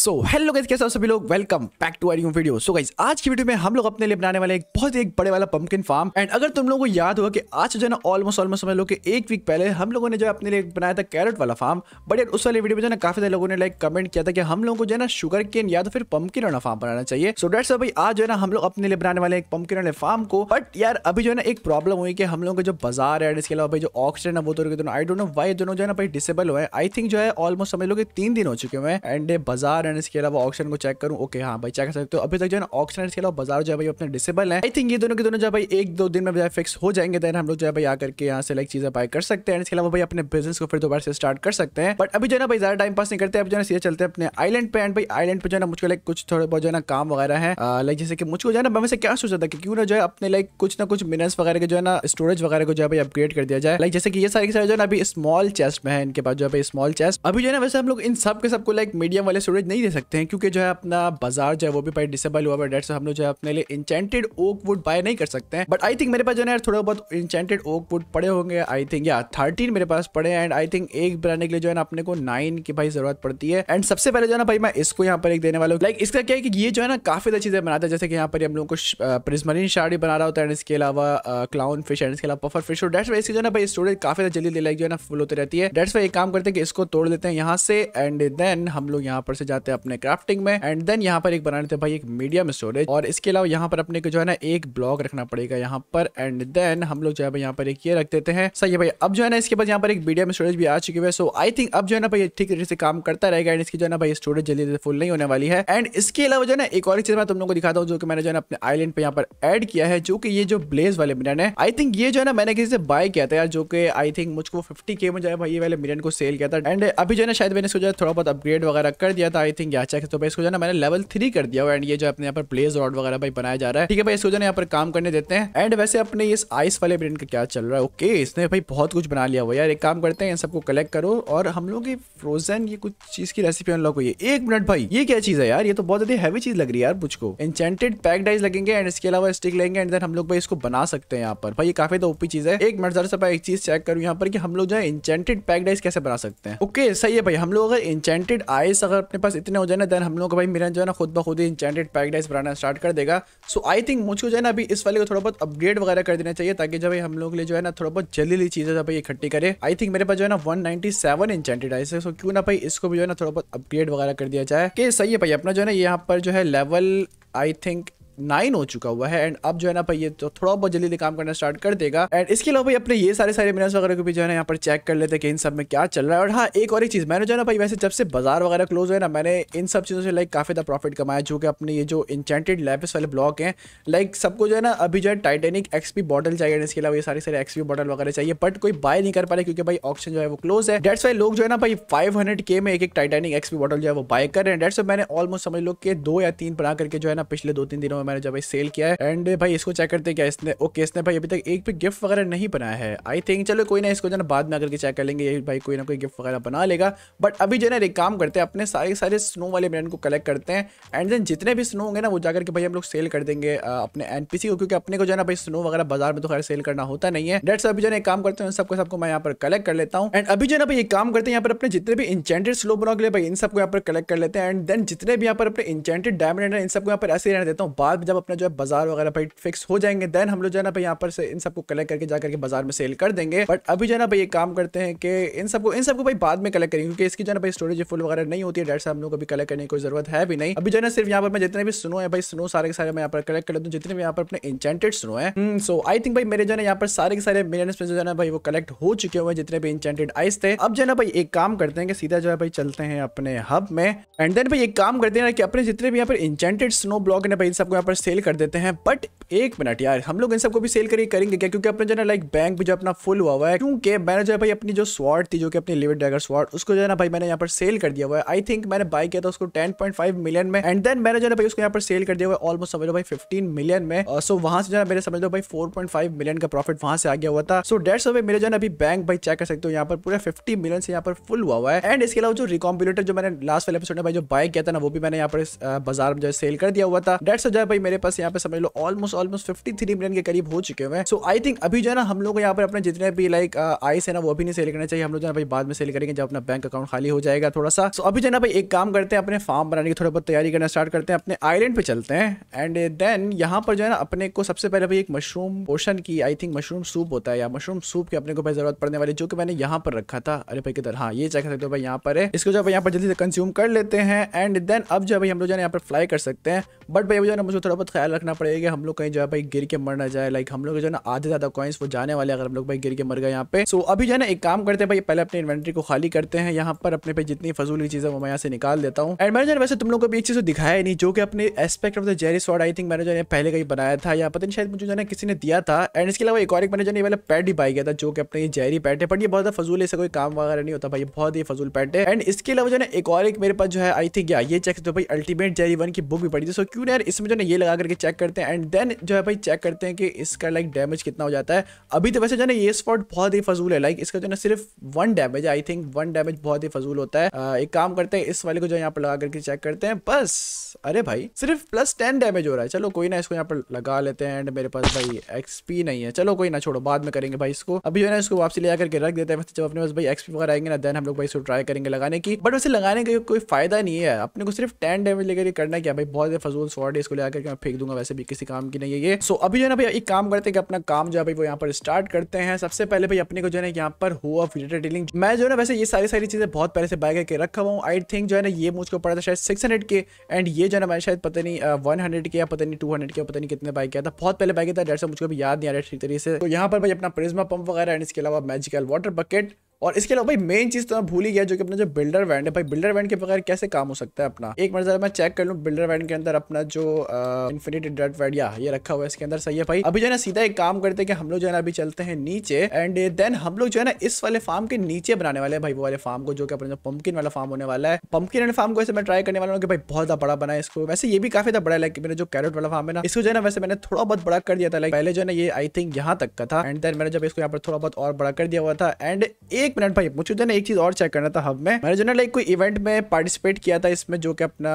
so hello guys कैसे हो सभी लोग welcome back to our you video so guys आज की वीडियो में हम लोग अपने लिए बनाने वाले एक बहुत एक बड़े वाला पंपकिन फार्म एंड अगर तुम लोगों को याद होगा कि आज जो है ना ऑलमोस्ट ऑलमोस्ट समझ लो कि एक वीक पहले हम लोगों ने जो अपने लिए बनाया था कैरेट वाला फार्म बट यार उस वाले वीडियो में जो ना काफी सारे लोगों ने लाइक कमेंट किया था कि हम लोगों को जो है ना शुगर केन या तो फिर पंपकिन वाला फार्म बनाना चाहिए सो डेट्स भाई आज जो है ना हम लोग अपने लिए बनाने वाले एक पंपकिन वाले फार्म को बट यार अभी जो है ना एक प्रॉब्लम हुई कि हम लोगों का जो बाजार है इसके अलावा जो ऑक्सीजन है वो तो दोनों आई डोंट नो वाई दोनों जो है ना भाई डिसेबल हुआ है आई थिंक जो है ऑलमोस्ट समझ लो कि तीन दिन हो चुके हुए एंड बाजार एंड इसके अलावा ऑक्शन को चेक करूँ ओके हाँ भाई चेक कर सकते हो अभी तक जो है ना ऑक्शन इसके अलावा बाजार जो है भाई अपने डिसेबल है आई थिंक ये दोनों के दोनों जो है भाई एक दो दिन में जो है फिक्स हो जाएंगे देन हम लोग जो है भाई आकर के यहाँ से लाइक चीजें बाय कर सकते हैं इसके अलावा भाई अपने बिजनेस को फिर दोबारा से स्टार्ट कर सकते हैं बट अभी जो है ना भाई ज्यादा टाइम पास नहीं करते अब जो है सीधे चलते हैं अपने आइलैंड पे एंड भाई आइलैंड पे जो है ना मुझको लाइक कुछ थोड़ा बहुत जो है ना काम वगैरह है लाइक जैसे कि मुझको जो है ना मैं क्या सोचा था कि क्यों ना जो है अपने लाइक कुछ ना कुछ मिनट्स वगैरह के जो है ना स्टोरेज वगैरह को जो है भाई अपग्रेड कर दिया जाए लाइक जैसे कि ये सारे सारे जो है ना अभी स्मॉल चेस्ट में है इनके पास जो है भाई स्मॉल चेस्ट अभी जो है ना वैसे हम लोग इन सब के सबको लाइक मीडियम वाले स्टोरेज नहीं नहीं दे सकते हैं क्योंकि जो है अपना बाजार जो है वो भी पहले डिसेबल हुआ डेट से हम लोग जो है अपने लिए इंचेंटेड ओक वुड बाय नहीं कर सकते हैं बट आई थिंक मेरे पास जो है यार थोड़ा बहुत इंचेंटेड ओक वुड पड़े होंगे आई थिंक या थर्टीन मेरे पास पड़े एंड आई थिंक एक बनाने के लिए जो है ना अपने को नाइन की भाई जरूरत पड़ती है एंड सबसे पहले जो है ना भाई मैं इसको यहाँ पर एक देने वाला हूँ लाइक इसका क्या है कि ये जो है ना काफी अच्छी चीजें बनाता है जैसे कि यहाँ पर हम लोग को प्रिजमरीन शाड़ी बना रहा होता है एंड इसके अलावा क्लाउन फिश एंड इसके अलावा पफर फिश और डेट्स इसकी जो है ना भाई स्टोरेज काफी जल्दी लाइक जो है ना फुल होती रहती है डेट्स एक काम करते हैं कि इसको तोड़ देते हैं यहाँ से एंड देन हम लोग यहाँ पर से जाते सकते हैं अपने क्राफ्टिंग में एंड देन यहाँ पर एक बनाने थे भाई एक मीडियम स्टोरेज और इसके अलावा यहाँ पर अपने को जो है ना एक ब्लॉक रखना पड़ेगा यहाँ पर एंड देन हम लोग जो है यहाँ पर एक ये रख देते हैं सही है भाई अब जो है ना इसके बाद यहाँ पर एक मीडियम स्टोरेज भी आ चुकी है सो आई थिंक अब जो है ना भाई ठीक तरीके से काम करता रहेगा एंड इसकी जो है ना भाई स्टोरेज जल्दी जल्दी फुल नहीं होने वाली है एंड इसके अलावा जो है ना एक और चीज मैं तुम लोग को दिखाता हूँ जो कि मैंने जो है अपने आईलैंड पे यहाँ पर एड किया है जो कि ये जो ब्लेज वाले मिनट है आई थिंक ये जो है ना मैंने किसी से बाय किया था यार जो कि आई थिंक मुझको फिफ्टी के में जो है भाई ये वाले मिनट को सेल किया था एंड अभी जो है ना शायद मैंने इसको जो है थोड़ा बहुत अपग्रेड वगैरह कर दिया था आई एवरीथिंग क्या चेक तो भाई इसको जो ना मैंने लेवल थ्री कर दिया हुआ एंड ये जो अपने यहाँ पर प्लेस रॉड वगैरह भाई बनाया जा रहा है ठीक है भाई इसको जो यहाँ पर काम करने देते हैं एंड वैसे अपने इस आइस वाले ब्रेन का क्या चल रहा है ओके इसने भाई बहुत कुछ बना लिया हुआ यार एक काम करते हैं इन सबको कलेक्ट करो और हम लोग ये फ्रोजन ये कुछ चीज की रेसिपी अनलॉक हुई है एक मिनट भाई ये क्या चीज है यार ये तो बहुत ज्यादा हैवी चीज लग रही है यार मुझको इंचेंटेड पैक डाइज लगेंगे एंड इसके अलावा स्टिक लेंगे एंड देन हम लोग भाई इसको बना सकते हैं यहाँ पर भाई ये काफी तो ओपी चीज है एक मिनट जरा सा एक चीज चेक करूँ यहाँ पर कि हम लोग जो है इंचेंटेड पैक डाइज कैसे बना सकते हैं ओके सही है भाई हम लोग अगर इंचेंटेड आइस अगर अपने पास इतने इतने हो जाए ना देन हम लोग को भाई मेरा जो है ना खुद ब खुद ही इंचेंटेड पैकडाइस बनाना स्टार्ट कर देगा सो आई थिंक मुझको जो है ना अभी इस वाले को थोड़ा बहुत अपग्रेड वगैरह कर देना चाहिए ताकि जो भाई हम लोग लिए जो है ना थोड़ा बहुत जल्दी जल्दी चीज़ें जो भाई इकट्ठी करे आई थिंक मेरे पास जो है ना one ninety seven enchanted ice है सो क्यों ना भाई इसको भी जो है ना थोड़ा बहुत अपग्रेड वगैरह कर दिया जाए कि सही है भाई अपना जो है ना यहाँ पर जो है लेवल आई थिंक नाइन हो चुका हुआ है एंड अब जो है ना भाई ये तो थोड़ा बहुत जल्दी काम करना स्टार्ट कर देगा एंड इसके अलावा भाई अपने ये सारे सारे मिनट्स वगैरह को भी जो है ना यहाँ पर चेक कर लेते हैं कि इन सब में क्या चल रहा है और हाँ एक और एक चीज़ मैंने जो है ना भाई वैसे जब से बाजार वगैरह क्लोज हुए ना मैंने इन सब चीज़ों से लाइक काफ़ी ज़्यादा प्रॉफिट कमाया जो कि अपने ये जो इंचेंटेड लैपिस वाले ब्लॉक है लाइक सबको जो है ना अभी जो है टाइटेनिक एक्सपी बॉटल चाहिए इसके अलावा ये सारे सारे एक्सपी बॉटल वगैरह चाहिए बट कोई बाय नहीं कर पा रहे क्योंकि भाई ऑप्शन जो है वो क्लोज है डेट्स वाई लोग जो है ना भाई फाइव के में एक एक टाइटेनिक एक्सपी बॉटल जो है वो बाय कर रहे हैं डेट्स मैंने ऑलमोस्ट समझ लो कि दो या तीन बना करके जो है ना पिछले दो तीन दिनों में मैंने जब सेल किया है एंड भाई इसको चेक करते क्या इसने ओके इसने भाई अभी तक एक भी गिफ्ट वगैरह नहीं बनाया है आई थिंक चलो कोई ना इसको जो बाद में करके चेक कर लेंगे ये भाई कोई ना कोई गिफ्ट वगैरह बना लेगा बट अभी जो है ना एक काम करते हैं अपने सारे सारे स्नो वाले ब्रांड को कलेक्ट करते हैं एंड देन जितने भी स्नो होंगे ना वो जाकर के भाई हम लोग सेल कर देंगे अपने एन को क्योंकि अपने को जो है ना भाई स्नो वगैरह बाजार में तो खैर सेल करना होता नहीं है डेट्स अभी जो है काम करते हैं सबको सबको मैं यहाँ पर कलेक्ट कर लेता हूँ एंड अभी जो है ना भाई काम करते हैं यहाँ पर अपने जितने भी इंचेंटेड स्लो बनाओ के लिए भाई इन सबको यहाँ पर कलेक्ट कर लेते हैं एंड देन जितने भी यहाँ पर अपने इंचेंटेड डायमंड इन सबको यहाँ पर ऐसे रहने देता हूँ बाद में जब अपना जो है बाजार वगैरह पर फिक्स हो जाएंगे देन हम लोग जो है ना यहाँ पर से इन सबको कलेक्ट करके जाकर के बाजार में सेल कर देंगे बट अभी जो है ना भाई ये काम करते हैं कि इन सबको इन सबको भाई बाद में कलेक्ट करेंगे क्योंकि इसकी जो है भाई स्टोरेज फुल वगैरह नहीं होती है डेट से हम लोग अभी कलेक्ट करने की जरूरत है भी नहीं अभी जो है ना सिर्फ यहाँ पर मैं जितने भी सुनो है भाई सुनो सारे के सारे मैं यहाँ पर कलेक्ट कर लेता जितने भी यहाँ पर अपने इंचेंटेड सुनो है सो आई थिंक भाई मेरे जो है यहाँ पर सारे के सारे मिलियन में जो है ना भाई वो कलेक्ट हो चुके हुए जितने भी इंचेंटेड आइस थे अब जो है ना भाई एक काम करते हैं कि सीधा जो है भाई चलते हैं अपने हब में एंड देन भाई एक काम करते हैं कि अपने जितने भी यहाँ पर इंचेंटेड स्नो ब्लॉक है ना भाई सबको यहाँ पर सेल कर देते हैं बट एक मिनट यार हम लोग इन सबको भी सेल करके करेंगे क्या क्योंकि अपने जो है लाइक बैंक भी जो अपना फुल हुआ हुआ है क्योंकि मैंने जो है भाई अपनी जो स्वाड थी जो कि अपनी लिविड ड्रैगर स्वाड उसको जो है ना भाई मैंने यहाँ पर सेल कर दिया हुआ है आई थिंक मैंने बाई किया था उसको टेन पॉइंट फाइव मिलियन में एंड देन मैंने जो है भाई उसको यहाँ पर सेल कर दिया हुआ है ऑलमोस्ट समझ लो भाई फिफ्टीन मिलियन में सो uh, so वहां से जो है मेरे समझ लो भाई फोर पॉइंट फाइव मिलियन का प्रॉफिट वहां से आ गया हुआ था सो डेट्स वे मेरे जो है अभी बैंक भाई चेक कर सकते हो यहाँ पर पूरा फिफ्टी मिलियन से यहाँ पर फुल हुआ हुआ है एंड इसके अलावा जो रिकॉम्बिलेटर जो मैंने लास्ट वाले एपिसोड में भाई जो बाय किया था ना वो भी मैंने यहाँ पर uh, बाजार में जो है सेल कर दिया हुआ था डेट्स जो भाई मेरे पास यहाँ पे समझ लो almost almost fifty three million के करीब हो चुके हुए सो आई थिंक अभी जो है ना हम लोग यहाँ पर अपने जितने भी लाइक आइस है ना वो भी नहीं सेल करना चाहिए हम लोग जो है भाई बाद में सेल करेंगे जब अपना बैंक अकाउंट खाली हो जाएगा थोड़ा सा सो अभी जो है ना भाई एक काम करते हैं अपने फार्म बनाने की थोड़ा बहुत तैयारी करना स्टार्ट करते हैं अपने आईलैंड पे चलते हैं एंड देन यहाँ पर जो है ना अपने को सबसे पहले भाई एक मशरूम पोशन की आई थिंक मशरूम सूप होता है या मशरूम सूप की अपने को भाई जरूरत पड़ने वाली जो कि मैंने यहाँ पर रखा था अरे भाई किधर हाँ ये चेक सकते हो भाई यहाँ पर है इसको जो है यहाँ पर जल्दी से कंज्यूम कर लेते हैं एंड देन अब जो है हम लोग जो है यहाँ पर फ्लाई कर सकते हैं बट भाई जो है मुझे तो थोड़ा बहुत ख्याल रखना पड़ेगा कि हम लोग कहीं जो है भाई गिर के मर ना जाए लाइक हम लोग जो है ना आधे ज़्यादा कॉइन्स वो जाने वाले अगर हम लोग भाई गिर के मर गए यहाँ पे सो अभी जो है ना एक काम करते हैं भाई पहले अपने इन्वेंट्री को खाली करते हैं यहाँ पर अपने पे जितनी फजूल की चीज़ें वो मैं यहाँ से निकाल देता हूँ एंड मैंने वैसे तुम लोग को भी एक चीज़ तो दिखाया नहीं जो कि अपने aspect of the Jerry sword I think मैंने जो है पहले कहीं बनाया था या पता नहीं शायद मुझे जो है किसी ने दिया था एंड इसके अलावा एक और एक मैंने जो है वाला पैड ही पाई गया था जो कि अपने जेरी पैट है बट ये बहुत ज़्यादा फजूल ऐसा कोई काम वगैरह नहीं होता भाई बहुत ही फजूल पैट है एंड इसके अलावा जो है एक और एक मेरे पास जो है आई थिंक ये चेक तो भाई अल्टीमेट जेरी वन की बुक भी पड़ी थी सो क्यों यार इसमें जो है ये लगा करके चेक करते हैं एंड देन जो है भाई चेक करते हैं कि इसका लाइक डैमेज कितना हो जाता है अभी तो वैसे जो है ना ये स्पॉट बहुत ही फजूल है लाइक इसका जो है ना सिर्फ one damage I think one damage बहुत ही फजूल होता है एक काम करते हैं इस वाले को जो है यहाँ पर लगा करके चेक करते हैं बस अरे भाई सिर्फ प्लस टेन डैमेज हो रहा है चलो कोई ना इसको यहाँ पर लगा लेते हैं एंड मेरे पास भाई एक्सपी नहीं है चलो कोई ना छोड़ो बाद में करेंगे भाई इसको अभी जो है ना इसको वापसी ले करके रख देते हैं जब अपने पास भाई एक्सपी वगैरह आएंगे ना देन हम लोग भाई इसको ट्राई करेंगे लगाने की बट वैसे लगाने का कोई फायदा नहीं है अपने को सिर्फ टेन डैमेज लेकर करना क्या भाई बहुत ही फजूल शॉर्ट है इसको लेकर करके मैं फेंक दूंगा वैसे भी किसी काम की नहीं है ये सो अभी जो है ना भाई एक काम करते हैं कि अपना काम जो है भाई वो यहाँ पर स्टार्ट करते हैं सबसे पहले भाई अपने को जो है ना यहाँ पर हुआ फिल्टर डीलिंग मैं जो है ना वैसे ये सारी सारी चीज़ें बहुत पहले से बाय करके रखा हुआ आई थिंक जो है ना ये मुझको पड़ा था शायद सिक्स के एंड ये जो है ना मैंने शायद पता नहीं वन हंड्रेड के या पता नहीं टू हंड्रेड के पता नहीं कितने बाय किया था बहुत पहले बाय किया था डेट मुझको भी याद नहीं आ रहा ठीक तरीके से तो यहाँ पर भाई अपना प्रिज्मा पंप वगैरह एंड इसके अलावा मैजिकल वाटर बकेट और इसके अलावा भाई मेन चीज़ तो मैं भूल ही गया जो कि अपना जो बिल्डर वैंड है भाई बिल्डर वैंड के बगैर कैसे काम हो सकता है अपना एक मिनट मैं चेक कर लूँ बिल्डर वैंड के अंदर अपना जो इन्फिनिटी डेट वैंड या ये रखा हुआ है इसके अंदर सही है भाई अभी जो है ना सीधा एक काम करते हैं कि हम लोग जो है ना अभी चलते हैं नीचे एंड देन हम लोग जो है ना इस वाले फार्म के नीचे बनाने वाले हैं भाई वो वाले फार्म को जो कि अपना पंपकिन वाला फार्म होने वाला है पंपकिन वाले फार्म को ऐसे मैं ट्राई करने वाला हूँ कि भाई बहुत ज्यादा बड़ा बना है इसको वैसे ये भी काफी ज्यादा बड़ा है मेरा जो कैरेट वाला फार्म है ना इसको जो है ना वैसे मैंने थोड़ा बहुत बड़ा कर दिया था लाइक पहले जो है ना ये आई थिंक यहाँ तक का था एंड देन मैंने जब इसको यहाँ पर थोड़ा बहुत और बड़ा कर दिया हुआ था एंड एक एक मिनट भाई मुझे जो है ना एक चीज और चेक करना था हब में मैंने जो ना लाइक कोई इवेंट में पार्टिसिपेट किया था इसमें जो कि अपना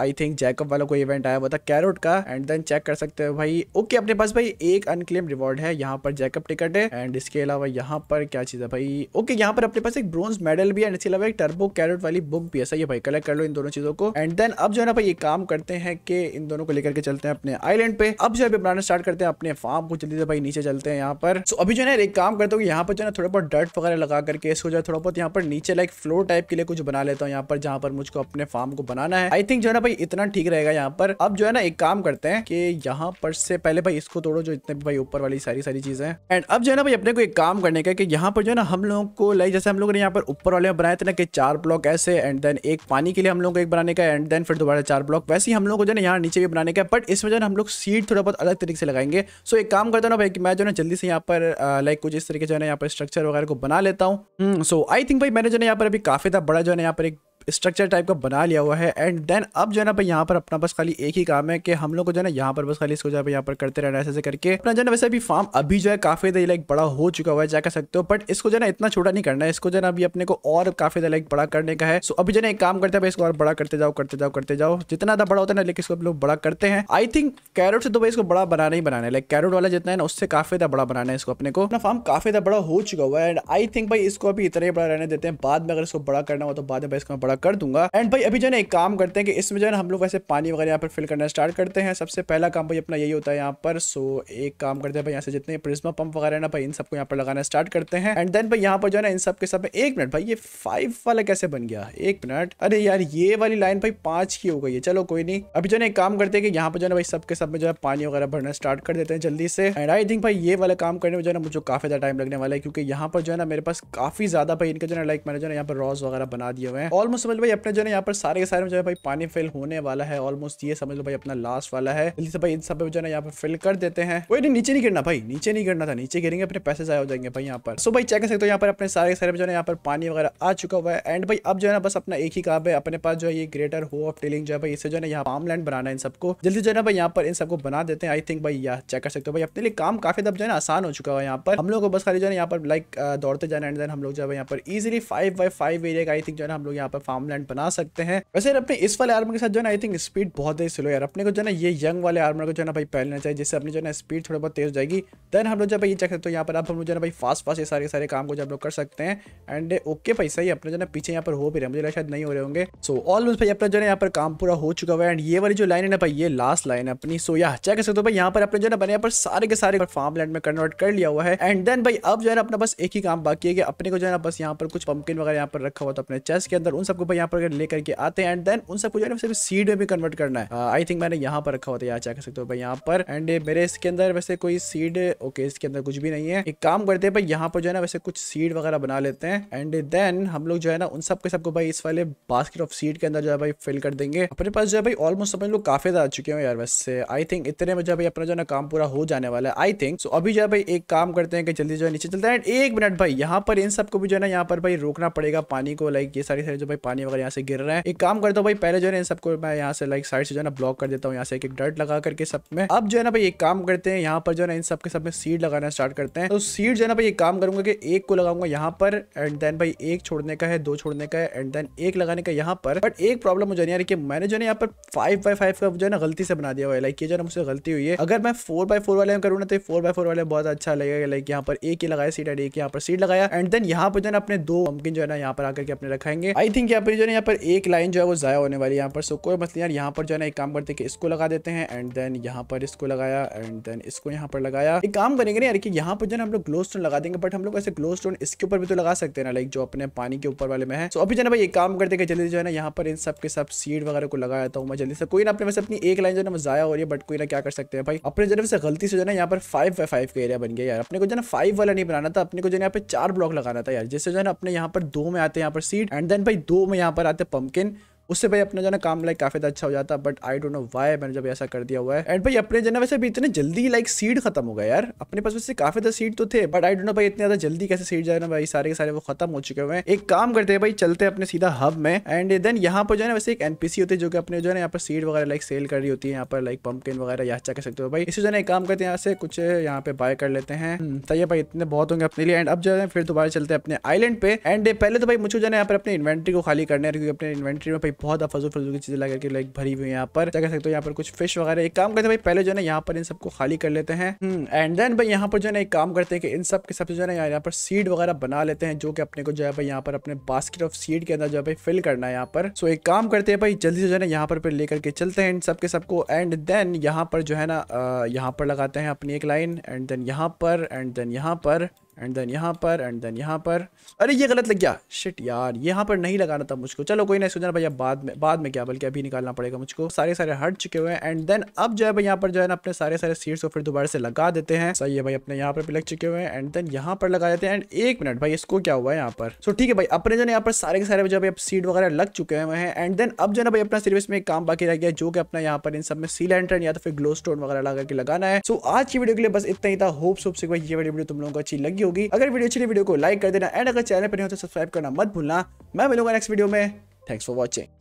आई थिंक जैकअप वाला कोई इवेंट आया हुआ था कैरोट का एंड देन चेक कर सकते हो भाई ओके अपने पास भाई एक अनक्लेम रिवॉर्ड है यहाँ पर जैकअप टिकट है एंड इसके अलावा यहाँ पर क्या चीज है भाई ओके यहाँ पर अपने पास एक ब्रोंज मेडल भी है इसके अलावा एक टर्बो कैरोट वाली बुक भी है सही है भाई कलेक्ट कर लो इन दोनों चीजों को एंड देन अब जो है ना भाई ये काम करते हैं कि इन दोनों को लेकर के चलते हैं अपने आईलैंड पे अब जो है बनाना स्टार्ट करते हैं अपने फार्म को जल्दी से भाई नीचे चलते हैं यहाँ पर सो अभी जो है ना एक काम करते हो यहाँ पर जो है ना थोड़ा बहुत डर्ट वगैरह लगा अगर इसको जो है थोड़ा बहुत यहाँ पर नीचे लाइक फ्लोर टाइप के लिए कुछ बना लेता हूँ यहाँ पर जहाँ पर मुझको अपने फार्म को बनाना है आई थिंक जो है ना भाई इतना ठीक रहेगा यहाँ पर अब जो है ना एक काम करते हैं कि यहाँ पर से पहले भाई इसको तोड़ो जो इतने भाई ऊपर वाली सारी सारी चीजें हैं एंड अब जो है ना भाई अपने को एक काम करने का कि यहाँ पर जो है ना हम लोगों को लाइक जैसे हम लोगों ने यहाँ पर ऊपर वाले बनाए थे ना कि चार ब्लॉक ऐसे एंड देन एक पानी के लिए हम लोग को एक बनाने का एंड देन फिर दोबारा चार ब्लॉक वैसे ही हम लोग को जो है यहाँ नीचे भी बनाने का बट इसमें जो है हम लोग सीट थोड़ा बहुत अलग तरीके से लगाएंगे सो एक काम करता हूँ ना भाई कि मैं जो है जल्दी से यहाँ पर लाइक कुछ इस तरीके जो है यहाँ पर स्ट्रक्चर वगैरह को बना लेता हूँ सो आई थिंक भाई मैंने जो है यहाँ पर अभी काफी था बड़ा जो है यहाँ पर एक स्ट्रक्चर टाइप का बना लिया हुआ है एंड देन अब जो है ना भाई यहाँ पर अपना बस खाली एक ही काम है कि हम लोग को जो है ना यहाँ पर बस खाली इसको जो है यहाँ पर करते रहना ऐसे ऐसे करके अपना जो है वैसे अभी फार्म अभी जो है काफी देर लाइक बड़ा हो चुका हुआ है जा कर सकते हो बट इसको जो है ना इतना छोटा नहीं करना है इसको जो है ना अभी अपने को और काफी देर लाइक बड़ा करने का है सो अभी जो है एक काम करते हैं इसको और बड़ा करते जाओ करते जाओ करते जाओ जितना ज्यादा बड़ा होता है ना लेकिन इसको लोग बड़ा करते हैं आई थिंक कैरोट से तो भाई इसको बड़ा बनाना ही बनाना है लाइक कैरोट वाला जितना है ना उससे काफी ज्यादा बड़ा बनाना है इसको अपने को अपना फार्म काफी ज्यादा बड़ा हो चुका हुआ है एंड आई थिंक भाई इसको अभी इतना ही बड़ा रहने देते हैं बाद में अगर इसको बड़ा करना हो तो बाद में इसको बड़ा थोड़ा कर दूंगा एंड भाई अभी जो है एक काम करते हैं कि इसमें जो है हम लोग वैसे पानी वगैरह यहाँ पर फिल करना स्टार्ट करते हैं सबसे पहला काम भाई अपना यही होता है यहाँ पर सो एक काम करते हैं भाई यहाँ से जितने प्रिज्मा पंप वगैरह ना भाई इन सबको यहाँ पर लगाना स्टार्ट करते हैं एंड देन भाई यहाँ पर जो है इन सबके सब एक मिनट भाई ये फाइव वाला कैसे बन गया एक मिनट अरे यार ये वाली लाइन भाई पांच की हो गई है चलो कोई नहीं अभी जो है एक काम करते हैं कि यहाँ पर जो है भाई सबके सब में जो है पानी वगैरह भरना स्टार्ट कर देते हैं जल्दी से एंड आई थिंक भाई ये वाला काम करने में जो है ना मुझे काफी ज्यादा टाइम लगने वाला है क्योंकि यहाँ पर जो है ना मेरे पास काफी ज्यादा भाई इनके जो है लाइक मैंने जो है यहाँ पर रॉस वगैरह बना दिए हुए हैं ऑलमोस्ट ऑलमोस्ट समझ लो भाई अपने जो है यहाँ पर सारे के सारे में जो है भाई पानी फिल होने वाला है ऑलमोस्ट ये समझ लो भाई अपना लास्ट वाला है जल्दी से भाई इन सब जो है यहाँ पर फिल कर देते हैं कोई नहीं नीचे नहीं गिरना भाई नीचे नहीं गिरना था नीचे गिरेंगे अपने पैसे जाए हो जाएंगे भाई यहाँ पर सो भाई चेक कर सकते हो यहाँ पर अपने सारे सारे में जो है यहाँ पर पानी वगैरह आ चुका हुआ है एंड भाई अब जो है ना बस अपना एक ही काम है अपने पास जो है ये ग्रेटर हो ऑफ टेलिंग जो है भाई इससे जो है यहाँ पाम लैंड बनाना है इन सबको जल्दी जो है ना भाई यहाँ पर इन सबको बना देते हैं आई थिंक भाई यहाँ चेक कर सकते हो भाई अपने लिए काम काफी दब जो है आसान हो चुका है यहाँ पर हम लोग को बस खाली जो है यहाँ पर लाइक दौड़ते जाना एंड देन हम लोग जो है यहाँ पर easily five by five area का आई थिंक जो है हम लोग यहाँ पर फार्म लैंड बना सकते हैं वैसे अपने इस वाले आर्मर के साथ जो है आई थिंक स्पीड बहुत ही स्लो यार अपने को जो है ना ये यंग वाले आर्मर को जो है ना भाई पहनना चाहिए जिससे अपनी जो है ना स्पीड थोड़ा बहुत तेज हो जाएगी देन हम लोग जब ये चेक करते हो यहाँ पर आप हम लोग जो है भाई फास्ट फास्ट ये सारे सारे काम को जब लोग कर सकते हैं एंड ओके भाई सही अपने जो है पीछे यहाँ पर हो भी रहे मुझे शायद नहीं हो रहे होंगे सो ऑलमोस्ट भाई अपना जो है यहाँ पर काम पूरा हो चुका हुआ है एंड ये वाली जो लाइन है ना भाई ये लास्ट लाइन है अपनी सो यहाँ चेक कर सकते हो भाई यहाँ पर अपने जो है बने यहाँ पर सारे के सारे फार्म लैंड में कन्वर्ट कर लिया हुआ है एंड देन भाई अब जो है ना अपना बस एक ही काम बाकी है कि अपने को जो है ना बस यहाँ पर कुछ पंपकिन वगैरह यहाँ पर रखा हुआ था अपने चेस्ट के अंदर उन सब सबको भाई यहाँ पर लेकर के आते हैं एंड देन उन सबको जो है सिर्फ सीड में भी कन्वर्ट करना है आई uh, थिंक मैंने यहाँ पर रखा होता है यहाँ चेक कर सकते हो भाई यहाँ पर एंड मेरे इसके अंदर वैसे कोई सीड ओके इसके अंदर कुछ भी नहीं है एक काम करते हैं भाई यहाँ पर जो है ना वैसे कुछ सीड वगैरह बना लेते हैं एंड देन हम लोग जो है ना उन सबके सबको भाई इस वाले बास्केट ऑफ सीड के अंदर जो है भाई फिल कर देंगे अपने पास जो है भाई ऑलमोस्ट समझ लोग काफी आ चुके हैं यार वैसे आई थिंक इतने में जो है भाई अपना जो है काम पूरा हो जाने वाला है आई थिंक सो अभी जो है भाई एक काम करते हैं कि जल्दी जो है नीचे चलते हैं एंड एक मिनट भाई यहाँ पर इन सबको भी जो है ना यहाँ पर भाई रोकना पड़ेगा पानी को लाइक ये सारी सारी जो भाई पानी वगैरह यहाँ से गिर रहा है एक काम करता हूँ भाई पहले जो है सबको मैं यहाँ से लाइक साइड से जो है ना ब्लॉक कर देता हूँ यहाँ से एक डर्ट लगा करके सब में अब जो है ना भाई एक काम करते हैं यहाँ पर जो है इन सबके सब में सीड लगाना स्टार्ट करते हैं तो सीड जो है ना भाई एक काम करूंगा कि एक को लगाऊंगा यहाँ पर एंड देन भाई एक छोड़ने का है दो छोड़ने का है एंड देन एक लगाने का यहाँ पर बट एक प्रॉब्लम मुझे नहीं आ रही कि मैंने जो है यहाँ पर फाइव बाई फाइव का जो है ना गलती से बना दिया हुआ है लाइक ये जो है मुझसे गलती हुई है अगर मैं फोर बाई फोर वाले करूँ ना तो फोर बाई फोर वाले बहुत अच्छा लगेगा लाइक यहाँ पर एक ही लगाया सीट एंड एक यहाँ पर सीट लगाया एंड देन यहाँ पर जो है अपने दो पम्पकिन जो है ना यहाँ पर आकर के अपने रखाएंगे आई थिंक यहाँ पर जो है यहाँ पर एक लाइन जो है वो ज़ाया होने वाली है यहाँ पर सो कोई मसला यार यहाँ पर जो है ना एक काम करते कि इसको लगा देते हैं एंड देन यहाँ पर इसको लगाया एंड देन इसको यहाँ पर लगाया एक काम करेंगे ना यार कि यहाँ पर जो है हम लोग ग्लो स्टोन लगा देंगे बट हम लोग ऐसे ग्लो स्टोन इसके ऊपर भी तो लगा सकते हैं ना लाइक जो अपने पानी के ऊपर वाले में है सो अभी जो है भाई एक काम करते जल्दी जो है ना यहाँ पर इन सब के सब सीड वगैरह को लगाया था मैं जल्दी से कोई ना अपने वैसे अपनी एक लाइन जो है ना ज़ाया हो रही है बट कोई ना क्या कर सकते हैं भाई अपने जरूर से गलती से जो है ना यहाँ पर फाइव बाई फाइव का एरिया बन गया यार अपने को जो है ना फाइव वाला नहीं बनाना था अपने को जो है यहाँ पर चार ब्लॉक लगाना था यार जैसे जो है ना अपने यहाँ पर दो में आते हैं यहाँ पर सीट एंड देन भाई दो में यहाँ पर आते हैं पम्पकिन उससे भाई अपना जो ना काम लाइक काफ़ी अच्छा हो जाता but I don't know why मैंने जब ऐसा कर दिया हुआ है एंड भाई अपने जो ना वैसे भी इतने जल्दी लाइक सीड खत्म हो गया यार अपने पास वैसे काफ़ी ज़्यादा सीट तो थे बट आई डोंट नो भाई इतने ज़्यादा जल्दी कैसे सीट जाए ना भाई सारे के सारे वो खत्म हो चुके हुए हैं एक काम करते हैं भाई चलते अपने सीधा हब में एंड देन यहाँ पर जो है ना वैसे एक एनपीसी होती है जो कि अपने जो है यहाँ पर सीट वगैरह लाइक सेल कर रही होती है यहाँ पर लाइक पंपकिन वगैरह यहाँ चाह अच्छा सकते हो भाई इसी जो है एक काम करते हैं यहाँ से कुछ यहाँ पे बाय कर लेते हैं तैयार हम्म, भाई इतने बहुत होंगे अपने लिए एंड अब जो है फिर दोबारा चलते हैं अपने आइलैंड पे एंड पहले तो भाई मुझे जो है यहाँ पर अपने इन्वेंट्री को खाली करने क्योंकि अपने इन्वेंट्री में भाई बहुत फजू फजू की चीज़ें लगा के लाइक भरी हुई है यहाँ पर क्या कह सकते हो यहाँ पर कुछ फिश वगैरह एक काम करते हैं भाई पहले जो है यहाँ पर इन सबको खाली कर लेते हैं एंड हम्म, देन भाई यहाँ पर जो है एक काम करते हैं कि इन सब के सबसे जो है यहाँ पर सीड वगैरह बना लेते हैं जो कि अपने को जो है यहाँ पर अपने बास्केट ऑफ सीड के अंदर जो है भाई फिल करना है यहाँ पर सो एक काम करते हैं भाई जल्दी से जो है यहाँ पर लेकर के चलते हैं इन सबके सबको एंड देन यहाँ पर जो है ना यहाँ पर लगाते हैं अपनी एक लाइन एंड देन यहाँ पर एंड देन यहाँ पर एंड देन यहाँ पर एंड देन यहाँ पर अरे ये गलत लग गया शिट यार यहाँ पर नहीं लगाना था मुझको चलो कोई नहीं सुजान भैया बाद में बाद में क्या बल्कि अभी निकालना पड़ेगा मुझको सारे सारे हट चुके हुए हैं एंड देन अब जो है भाई यहाँ पर जो है ना अपने सारे सारे सीट्स को फिर दोबारा से लगा देते हैं सही है भाई अपने यहाँ पर भी लग चुके हुए एंड देन यहाँ पर लगा देते हैं एंड एक मिनट भाई इसको क्या हुआ है यहाँ पर सो ठीक है भाई अपने जो है यहाँ पर सारे के सारे जो है सीट वगैरह लग चुके हुए हैं एंड देन अब जो है ना भाई अपना सर्विस में एक काम बाकी रह गया जो कि अपना यहाँ पर इन सब में सील एंटर या तो फिर ग्लो स्टोन वगैरह लगा के लगाना है सो आज की वीडियो के लिए बस इतना ही था होप्स भाई ये वीडियो तुम लोगों को अच्छी लगी होगी अगर वीडियो अच्छी वीडियो को लाइक कर देना एंड अगर चैनल पर नहीं हो तो सब्सक्राइब करना मत भूलना मैं मिलूंगा नेक्स्ट वीडियो में थैंक्स फॉर वॉचिंग